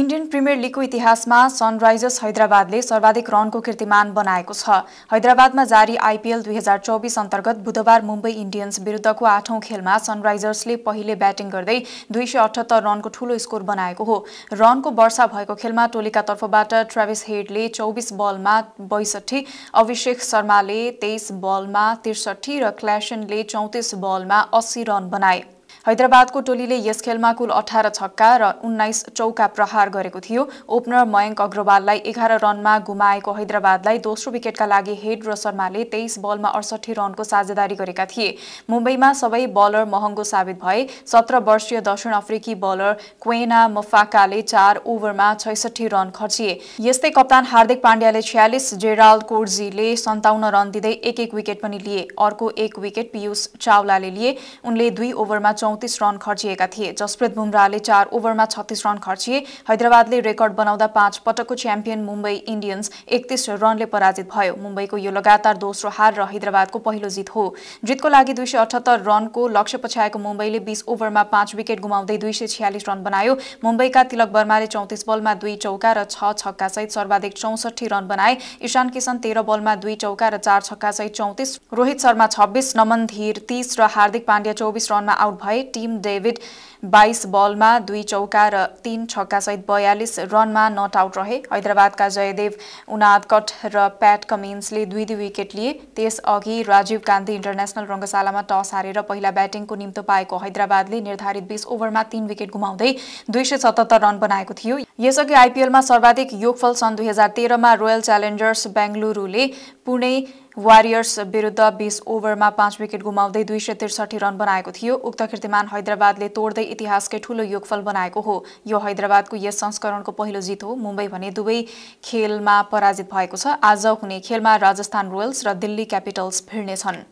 Indian premier लिगको इतिहासमा Sunrisers हैदराबादले सर्वाधिक रनको कीर्तिमान बनाएको छ हैदराबादमा जारी आइपिएल दुई हजार चौबिस अन्तर्गत बुधबार मुम्बई इन्डियन्स विरुद्धको आठौँ खेलमा सनराइजर्सले पहिले ब्याटिङ गर्दै दुई सय अठहत्तर रनको ठूलो स्कोर बनाएको हो रनको वर्षा भएको खेलमा टोलीका तर्फबाट ट्रेभिस हेडले चौबिस बलमा बैसठी अभिषेक शर्माले तेइस बलमा त्रिसठी र क्ल्यासनले चौतिस बलमा अस्सी रन बनाए हैदराबादको टोलीले यस खेलमा कुल अठार छक्का र उन्नाइस चौका प्रहार गरेको थियो ओपनर मयङ्क अग्रवाललाई एघार रनमा गुमाएको हैदराबादलाई दोस्रो विकेटका लागि हेड र शर्माले तेइस बलमा अडसठी रनको साझेदारी गरेका थिए मुम्बईमा सबै बलर महँगो साबित भए सत्र वर्षीय दक्षिण अफ्रिकी बलर क्वेना मफाकाले चार ओभरमा छैसठी रन खर्चिए यस्तै कप्तान हार्दिक पाण्ड्याले छ्यालिस जेराल कोर्जीले सन्ताउन्न रन दिँदै एक एक विकेट पनि लिए अर्को एक विकेट पियुष चावलाले लिए उनले दुई ओभरमा चौतिस रन खर्चिएका थिए जसप्रीत बुमराहले चार ओभरमा छत्तिस रन खर्चिए हैदराबादले रेकर्ड बनाउँदा पाँच पटकको च्याम्पियन मुम्बई इन्डियन्स एकतिस रनले पराजित भयो मुम्बईको यो लगातार दोस्रो हार र हैदराबादको पहिलो जित हो जितको लागि दुई रनको लक्ष्य पछ्याएको मुम्बईले बिस ओभरमा पाँच विकेट गुमाउँदै दुई रन बनायो मुम्बईका तिलक वर्माले चौतिस बलमा दुई चौका र छ सहित सर्वाधिक चौसठी रन बनाए ईशान किशन तेह्र बलमा दुई चौका र चार छक्का सहित चौतिस रोहित शर्मा छब्बिस नमन धीर तीस र हार्दिक पाण्ड्या चौबिस रनमा आउट भए भए टिम डेभिड बाइस बलमा दुई चौका र तीन छक्का सहित बयालिस रनमा नट आउट रहे हैदराबादका जयदेव उनादकट र प्याट कमिन्सले दुई दुई विकेट लिए त्यसअघि राजीव गान्धी इन्टरनेसनल रङ्गशालामा टस हारेर पहिला ब्याटिङको निम्तो पाएको हैदराबादले निर्धारित बिस ओभरमा तीन विकेट गुमाउँदै दुई सय सतहत्तर रन बनाएको थियो यसअघि आइपिएलमा सर्वाधिक योगफल सन् दुई हजार तेह्रमा रोयल च्यालेन्जर्स बेङ्गलुरूले पुणे वारियर्स विरुद्ध बीस ओभरमा पाँच विकेट गुमाउँदै दुई सय त्रिसठी रन बनाएको थियो उक्त कीर्तिमान हैदराबादले तोड्दै इतिहासकै ठूलो योगफल बनाएको हो यो हैदराबादको यस संस्करणको पहिलो जित हो मुम्बई भने दुवै खेलमा पराजित भएको छ आज हुने खेलमा राजस्थान रोयल्स र दिल्ली क्यापिटल्स भिड्नेछन्